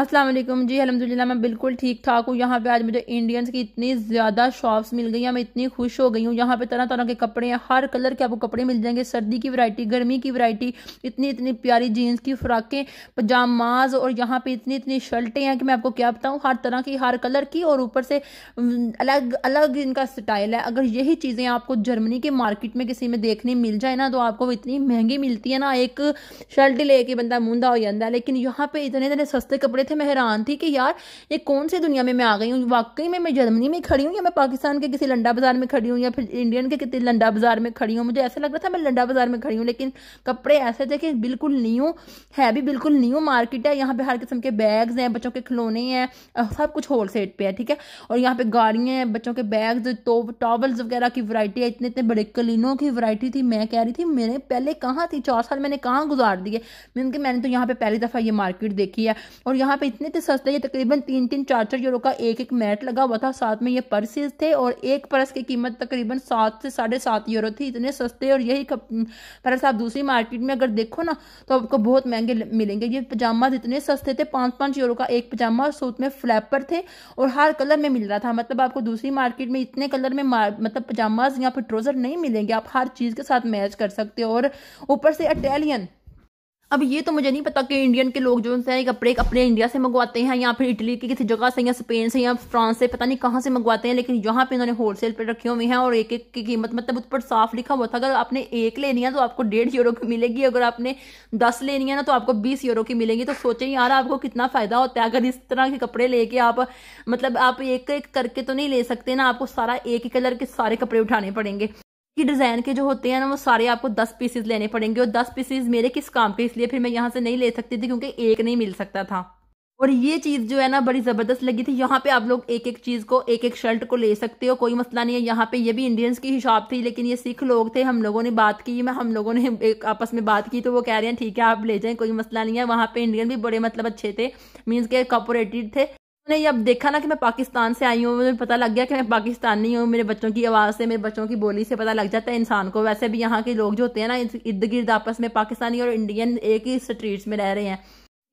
असलम जी अलहमदिल्ला मैं बिल्कुल ठीक ठाक हूँ यहाँ पे आज मुझे इंडियंस की इतनी ज़्यादा शॉप्स मिल गई हैं मैं इतनी खुश हो गई हूँ यहाँ पे तरह तरह के कपड़े हैं हर कलर के आपको कपड़े मिल जाएंगे सर्दी की वैरायटी गर्मी की वैरायटी इतनी इतनी प्यारी जीन्स की फ्राकें पजामाज और यहाँ पर इतनी इतनी शर्टें हैं कि मैं आपको क्या बताऊँ हर तरह की हर कलर की और ऊपर से अलग अलग इनका स्टाइल है अगर यही चीज़ें आपको जर्मनी के मार्केट में किसी में देखने मिल जाए ना तो आपको इतनी महंगी मिलती है ना एक शर्ट लेके बंदा मूंदा हो जाता है लेकिन यहाँ पर इतने इतने सस्ते कपड़े थे मैं हैरान थी कि यार ये कौन सी दुनिया में मैं आ गई हूँ वाकई में मैं जर्मनी में खड़ी हूँ या मैं पाकिस्तान के किसी लंडा बाजार में खड़ी हूँ या फिर इंडियन के किसी लंडा बाजार में खड़ी हूँ मुझे ऐसा लग रहा था मैं लंडा बाजार में खड़ी हूँ लेकिन कपड़े ऐसे थे कि बिल्कुल न्यू है भी बिल्कुल न्यू मार्केट है यहाँ पे हर किस्म के बैग्स हैं बच्चों के खिलौने हैं सब कुछ होल सेट पे है ठीक है और यहाँ पे गाड़ियाँ हैं बच्चों के बैग्स तो टॉवल्स वगैरह की वरायटी है इतने इतने बड़े कलीनों की वरायटी थी मैं कह रही थी मैंने पहले कहाँ थी चार साल मैंने कहाँ गुजार दिए मैंने तो यहाँ पे पहली दफ़ा ये मार्केट देखी है और यहाँ यहाँ पे इतने थे सस्ते ये तकरीबन तीन तीन चार चार यूरो का एक एक मैट लगा हुआ था साथ में ये पर्सेज थे और एक पर्स की कीमत तकरीबन सात से साढ़े सात यूरो थी इतने सस्ते और यही पर्स आप दूसरी मार्केट में अगर देखो ना तो आपको बहुत महंगे मिलेंगे ये पजामा इतने सस्ते थे पाँच पाँच यूरो का एक पजामा और सूट में फ्लैपर थे और हर कलर में मिल रहा था मतलब आपको दूसरी मार्केट में इतने कलर में मतलब पजामाज या फिर ट्रोज़र नहीं मिलेंगे आप हर चीज़ के साथ मैच कर सकते हो और ऊपर से अटैलियन अब ये तो मुझे नहीं पता कि इंडियन के लोग जो है कपड़े अपने इंडिया से मंगवाते हैं या फिर इटली की किसी जगह से या स्पेन से या फ्रांस से पता नहीं कहाँ से मंगवाते हैं लेकिन यहाँ पे इन्होंने होलसेल पे रखे हुए हैं और एक एक की कीमत मतलब उस पर साफ लिखा हुआ था अगर आपने एक लेनी है तो आपको डेढ़ यूरो की मिलेगी अगर आपने दस लेनी है ना तो आपको बीस यूरो की मिलेगी तो सोचें यार आपको कितना फ़ायदा होता है अगर इस तरह के कपड़े लेके आप मतलब आप एक एक करके तो नहीं ले सकते ना आपको सारा एक ही कलर के सारे कपड़े उठाने पड़ेंगे की डिज़ाइन के जो होते हैं ना वो सारे आपको दस पीसेज लेने पड़ेंगे और दस पीसेज मेरे किस काम के इसलिए फिर मैं यहाँ से नहीं ले सकती थी क्योंकि एक नहीं मिल सकता था और ये चीज जो है ना बड़ी जबरदस्त लगी थी यहाँ पे आप लोग एक एक चीज को एक एक शर्ट को ले सकते हो कोई मसला नहीं है यहाँ पे ये भी इंडियंस की हिसाब थी लेकिन ये सिख लोग थे हम लोगों ने बात की मैं हम लोगों ने एक आपस में बात की तो वो कह रहे हैं ठीक है आप ले जाएं कोई मसला नहीं है वहाँ पे इंडियन भी बड़े मतलब अच्छे थे मीन्स के कॉपोरेटिड थे उन्हें अब देखा ना कि मैं पाकिस्तान से आई हूँ मुझे पता लग गया कि मैं पाकिस्तानी हूँ मेरे बच्चों की आवाज़ से मेरे बच्चों की बोली से पता लग जाता है इंसान को वैसे भी यहाँ के लोग जो होते हैं ना इर्द गिर्द आपस में पाकिस्तानी और इंडियन एक ही स्ट्रीट्स में रह रहे हैं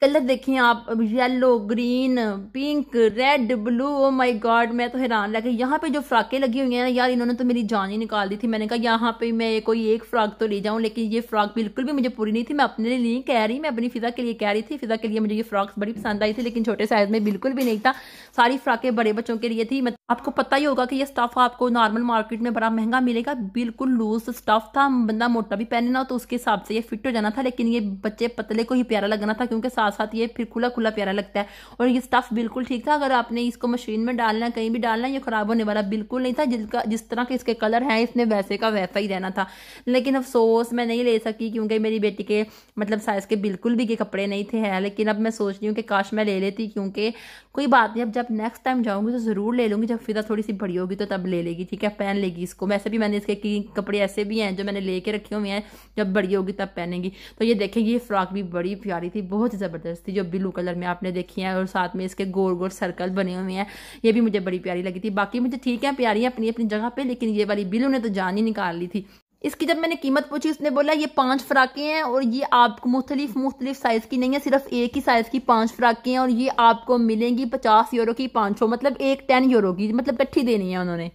कलर देखिए आप yellow green pink red blue oh my god मैं तो हैरान लग गई यहाँ पे जो फ्राकें लगी हुई हैं यार इन्होंने तो मेरी जान ही निकाल दी थी मैंने कहा यहाँ पे मैं कोई एक फ्राक तो ले जाऊँ लेकिन ये फ्राक बिल्कुल भी मुझे पूरी नहीं थी मैं अपने लिए कह रही मैं अपनी फ़िज़ा के लिए कह रही थी फ़िज़ा के लिए मुझे ये फ्रॉक्स बड़ी पसंद आई थी लेकिन छोटे साइज़ में बिल्कुल भी नहीं था सारी फ्राकें बड़े बच्चों के लिए थी आपको पता ही होगा कि ये स्टफ़ आपको नॉर्मल मार्केट में बड़ा महंगा मिलेगा बिल्कुल लूज स्टफ़ था बंदा मोटा भी पहनना तो उसके हिसाब से ये फिट हो जाना था लेकिन ये बच्चे पतले को ही प्यारा लगना था क्योंकि साथ साथ ये फिर खुला खुला प्यारा लगता है और ये स्टफ़ बिल्कुल ठीक था अगर आपने इसको मशीन में डालना कहीं भी डालना ये ख़राब होने वाला बिल्कुल नहीं था जिसका जिस तरह के इसके कलर हैं इसने वैसे का वैसा ही रहना था लेकिन अफसोस मैं नहीं ले सकी क्योंकि मेरी बेटी के मतलब साइज़ के बिल्कुल भी ये कपड़े नहीं थे हैं लेकिन अब मैं सोच रही हूँ कि काश मैं ले लेती क्योंकि कोई बात नहीं अब जब नेक्स्ट टाइम जाऊँगी तो ज़रूर ले लूँगी जब फिदा थोड़ी सी बड़ी होगी तो तब ले लेगी ठीक है पहन लेगी इसको वैसे भी मैंने इसके कपड़े ऐसे भी हैं जो मैंने लेके रखे हुए हैं जब बड़ी होगी तब पहनेगी तो ये देखें ये फ्रॉक भी बड़ी प्यारी थी बहुत ज़बरदस्त थी जो ब्लू कलर में आपने देखी है और साथ में इसके गोल गोल सर्कल बने हुए हैं ये भी मुझे बड़ी प्यारी लगी थी बाकी मुझे ठीक है प्यारी है अपनी अपनी जगह पर लेकिन ये वाली बिलू ने तो जान ही निकाल ली थी इसकी जब मैंने कीमत पूछी उसने बोला ये पांच फ्राकें हैं और ये आपको मुख्तलिफ मुख्तलिफ साइज़ की नहीं है सिर्फ एक ही साइज़ की पांच फ्राकें हैं और ये आपको मिलेंगी पचास यूरो की पांच सौ मतलब एक टेन यूरो की मतलब कट्ठी देनी है उन्होंने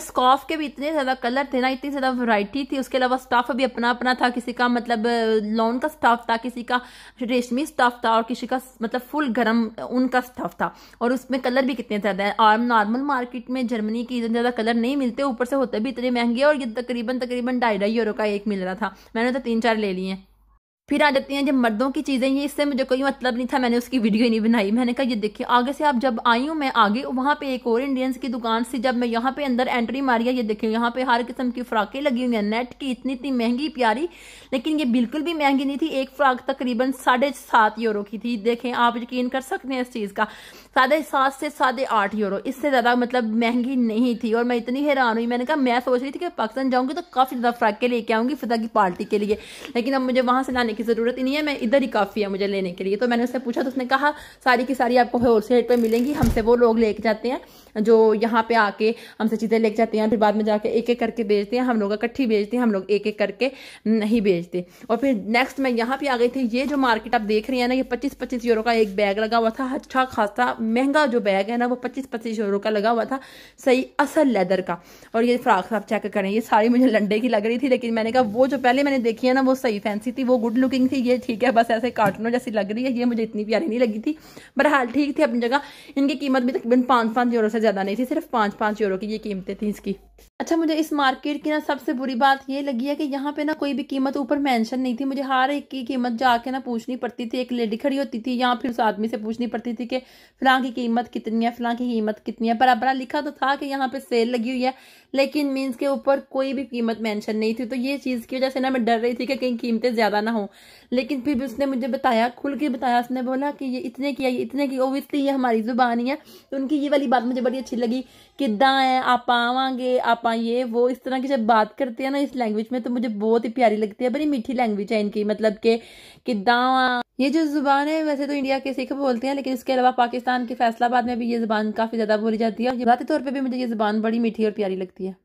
स्कॉफ के भी इतने ज़्यादा कलर थे ना इतनी ज़्यादा वैरायटी थी उसके अलावा स्टाफ भी अपना अपना था किसी का मतलब लॉन का स्टाफ था किसी का रेशमी स्टाफ था और किसी का मतलब फुल गर्म ऊन का स्टाफ था और उसमें कलर भी कितने ज़्यादा है और नॉर्मल मार्केट में जर्मनी के इतने ज़्यादा कलर नहीं मिलते ऊपर से होते भी इतने महंगे और ये तकरीबन तकरीबन ढाई ढाई यूरो का एक मिल रहा था मैंने तो तीन चार ले लिए फिर आ जाती हैं जब मर्दों की चीज़ें ये इससे मुझे कोई मतलब नहीं था मैंने उसकी वीडियो नहीं बनाई मैंने कहा ये देखिए आगे से आप जब आई हूँ मैं आगे वहाँ पे एक और इंडियंस की दुकान से जब मैं यहाँ पे अंदर एंट्री मारी है ये देखिए यहाँ पे हर किस्म की फ्राकें लगी हुई हैं नेट की इतनी इतनी महंगी प्यारी लेकिन ये बिल्कुल भी महंगी नहीं थी एक फ्राक तकरीबन साढ़े सात यूरो की थी देखें आप यकीन कर सकते हैं इस चीज़ का साढ़े सात से साढ़े आठ यूरो इससे ज़्यादा मतलब महंगी नहीं थी और मैं इतनी हैरान हुई मैंने कहा मैं सोच रही थी कि पाकिस्तान जाऊँगी तो काफ़ी ज़्यादा फ्राकें लेके आऊँगी फिजा की पार्टी के लिए लेकिन अब मुझे वहाँ से लाने जाने की ज़रूरत ही नहीं है मैं इधर ही काफ़ी है मुझे लेने के लिए तो मैंने उससे पूछा तो उसने कहा सारी की सारी आपको होल सेल रेट पर मिलेंगी हमसे वो लोग लेके जाते हैं जो यहाँ पे आके हमसे चीज़ें लेके जाते हैं फिर बाद में जाके एक एक करके बेचते हैं हम लोग इकट्ठी बेचते हैं हम लोग एक एक करके नहीं बेचते और फिर नेक्स्ट मैं यहाँ पे आ गई थी ये जो मार्केट आप देख रहे हैं ना ये पच्चीस पच्चीस यूरो का एक बैग लगा हुआ था अच्छा खासा महंगा जो बैग है ना वो पच्चीस पच्चीस यूरो का लगा हुआ था सही असल लेदर का और ये फ्राक आप चेक करें ये सारी मुझे लंडे की लग रही थी लेकिन मैंने कहा वो जो पहले मैंने देखी है ना वो सही फैंसी थी वो गुड लुकिंग थी ये ठीक है बस ऐसे कार्टूनों जैसी लग रही है ये मुझे इतनी प्यारी नहीं लगी थी बहरहाल ठीक थी अपनी जगह इनकी कीमत भी तकरीबन पाँच पाँच यूरो से ज़्यादा नहीं थी सिर्फ पाँच पाँच यूरो की ये कीमतें थी इसकी अच्छा मुझे इस मार्केट की ना सबसे बुरी बात ये लगी है कि यहाँ पे ना कोई भी कीमत ऊपर मेंशन नहीं थी मुझे हर एक की कीमत जाके ना पूछनी पड़ती थी एक लेडी खड़ी होती थी या फिर उस आदमी से पूछनी पड़ती थी कि फिलहाल की कीमत कितनी है फिलहाल की कीमत कितनी है बराबर लिखा तो था कि यहाँ पे सेल लगी हुई है लेकिन मीन्स के ऊपर कोई भी कीमत मैंशन नहीं थी तो ये चीज़ की वजह से ना मैं डर रही थी कि कहीं कीमतें ज़्यादा ना हो लेकिन फिर भी उसने मुझे बताया खुल के बताया उसने बोला कि ये इतने की है इतने की ओबियसली ये हमारी जुबानी है तो उनकी ये वाली बात मुझे बड़ी अच्छी लगी कि दाएँ आप आवागे आप ये वो इस तरह की जब बात करते हैं ना इस लैंग्वेज में तो मुझे बहुत ही प्यारी लगती है बड़ी मीठी लैंग्वेज है इनकी मतलब के किदा ये जो जुबान है वैसे तो इंडिया के सिख बोलते हैं लेकिन इसके अलावा पाकिस्तान के फैसलाबाद में भी ये जबान काफ़ी ज़्यादा बोली जाती है और जबाती तौर पर भी मुझे ये जबान बड़ी मीठी और प्यारी लगती है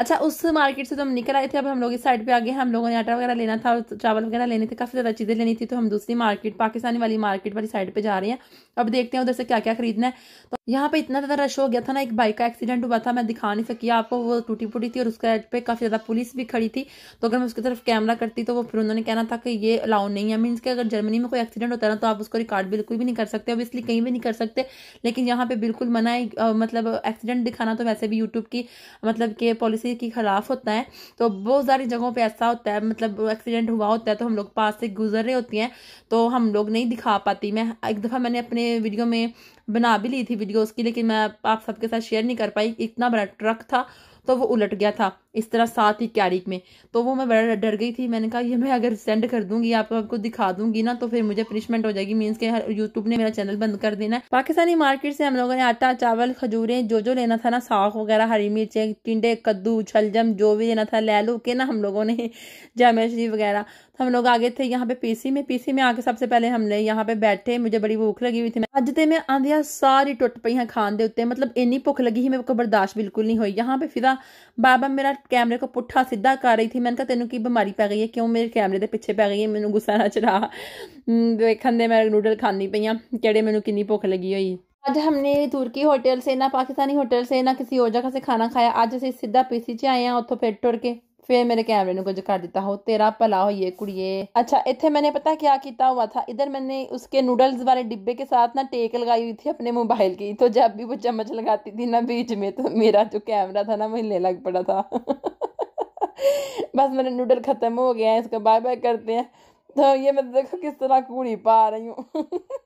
अच्छा उस मार्केट से तो हम निकल आए थे अब हम लोग इस साइड पे आ गए हम लोगों ने आटा वगैरह लेना था और तो चावल वगैरह लेने थे काफ़ी ज़्यादा चीज़ें लेनी थी तो हम दूसरी मार्केट पाकिस्तानी वाली मार्केट वाली साइड पे जा रहे हैं अब देखते हैं उधर से क्या क्या खरीदना है तो यहाँ पे इतना ज़्यादा रश हो गया था ना एक बाइक का एक्सीडेंट हुआ था मैं दिखा नहीं सकी आपको वो टूटी फूटी थी और उसके साइड पर काफ़ी ज़्यादा पुलिस भी खड़ी थी तो अगर मैं उसकी तरफ कैमरा करती तो वो फिर उन्होंने कहना था कि ये अलाउ नहीं है मीन्स कि अगर जर्मनी में कोई एक्सीडेंट होता है ना तो आप उसको रिकॉर्ड बिल्कुल भी नहीं कर सकते इसलिए कहीं भी नहीं कर सकते लेकिन यहाँ पर बिल्कुल मना मतलब एक्सीडेंट दिखाना तो वैसे भी यूट्यूब की मतलब कि पॉलिसी किसी के ख़िलाफ़ होता है तो बहुत सारी जगहों पे ऐसा होता है मतलब एक्सीडेंट हुआ होता है तो हम लोग पास से गुजर रहे होती हैं तो हम लोग नहीं दिखा पाती मैं एक दफ़ा मैंने अपने वीडियो में बना भी ली थी वीडियो उसकी लेकिन मैं आप सबके साथ शेयर नहीं कर पाई इतना बड़ा ट्रक था तो वो उलट गया था इस तरह साथ ही कैरिक में तो वो मैं बड़ा डर गई थी मैंने कहा ये मैं अगर सेंड कर दूंगी आप आपको दिखा दूंगी ना तो फिर मुझे पनिशमेंट हो जाएगी मीन्स के यूट्यूब ने मेरा चैनल बंद कर देना पाकिस्तानी मार्केट से हम लोगों ने आटा चावल खजूरें जो जो लेना था ना साग वगैरह हरी मिर्चें टिंडे कद्दू छलजम जो भी लेना था ले लो के ना हम लोगों ने जामेश्री वगैरह तो हम लोग आगे थे यहाँ पे पीसी में पीसी में आके सबसे पहले हमने यहाँ पे बैठे मुझे बड़ी भूख लगी हुई थी अज ते मैं तो आंधिया सारी टुट पई हैं खान के मतलब इन्नी भुख लगी ही मेरे को बर्दाश्त बिल्कुल नहीं हुई यहाँ पे फिर बाबा मेरा ਕੈਮਰੇ ਕੋ ਪੁੱਠਾ ਸਿੱਧਾ ਕਰ ਰਹੀ ਥੀ ਮੈਂ ਕਿਹਾ ਤੈਨੂੰ ਕੀ ਬਿਮਾਰੀ ਪੈ ਗਈ ਹੈ ਕਿਉਂ ਮੇਰੇ ਕੈਮਰੇ ਦੇ ਪਿੱਛੇ ਪੈ ਗਈ ਹੈ ਮੈਨੂੰ ਗੁੱਸਾ ਨਾ ਚੜਾ ਦੇਖਣ ਦੇ ਮੈਂ ਨੂਡਲ ਖਾਣੀ ਪਈਆਂ ਕਿਹੜੇ ਮੈਨੂੰ ਕਿੰਨੀ ਭੁੱਖ ਲੱਗੀ ਹੋਈ ਅੱਜ हमने ਤੁਰਕੀ ਹੋਟਲ ਸੇ ਨਾ ਪਾਕਿਸਤਾਨੀ ਹੋਟਲ ਸੇ ਨਾ ਕਿਸੇ ਹੋਰ ਜਗ੍ਹਾ ਸੇ ਖਾਣਾ ਖਾਇਆ ਅੱਜ ਅਸੀਂ ਸਿੱਧਾ ਪੀਸੀ ਚ ਆਏ ਆ ਉੱਥੋਂ ਫਿਰ ਟੁਰ ਕੇ फिर मेरे कैमरे ने कुछ कर दिता हो तेरा भला हो ये कुड़िए अच्छा इतने मैंने पता क्या किया हुआ था इधर मैंने उसके नूडल्स वाले डिब्बे के साथ ना टेक लगाई हुई थी अपने मोबाइल की तो जब भी वो चम्मच लगाती थी ना बीच में तो मेरा जो कैमरा था ना वो हिलने लग पड़ा था बस मेरे नूडल ख़त्म हो गया है इसका बाय बाय करते हैं तो ये मैं देखो किस तरह कूड़ी पा रही हूँ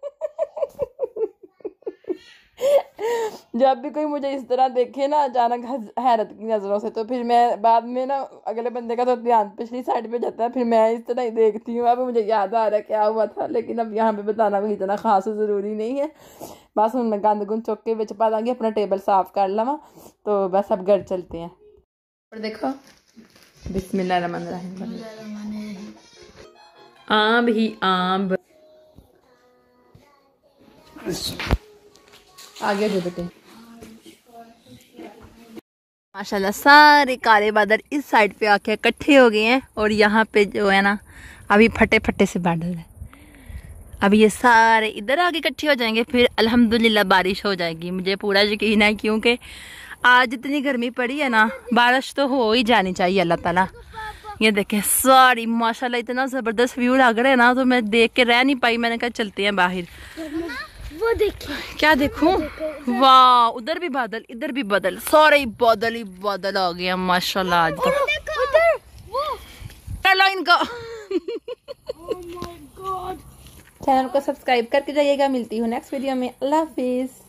जब भी कोई मुझे इस तरह देखे ना अचानक हैरत की नज़रों से तो फिर मैं बाद में ना अगले बंदे का तो ध्यान पिछली साइड पे जाता है फिर मैं इस तरह ही देखती हूँ अब मुझे याद आ रहा है क्या हुआ था लेकिन अब यहाँ पे बताना कोई इतना खास ज़रूरी नहीं है बस हूँ मैं गंद गुंद चुक के बिच पा देंगी अपना टेबल साफ कर लवा तो बस अब घर चलते हैं और देखो बिस्मिल्लाह आम ही आम आगे जो बेटे माशाल्लाह सारे काले बादल इस साइड पे आके इकट्ठे हो गए हैं और यहाँ पे जो है ना अभी फटे फटे से बादल है अभी ये सारे इधर आके इकट्ठे हो जाएंगे फिर अल्हम्दुलिल्लाह बारिश हो जाएगी मुझे पूरा यकीन है क्योंकि आज इतनी गर्मी पड़ी है ना बारिश तो हो ही जानी चाहिए अल्लाह ताला ये देखें सारी माशाल्लाह इतना ज़बरदस्त व्यू लग रहा है ना तो मैं देख के रह नहीं पाई मैंने कहा चलते हैं बाहर वो देखो क्या देखूं वाह उधर भी बादल इधर भी बादल सारे बादल ही बादल आ गया माशाल्लाह आज चलो तो। इनका चैनल oh को सब्सक्राइब करके जाइएगा मिलती हूँ नेक्स्ट वीडियो में अल्लाह हाफिज़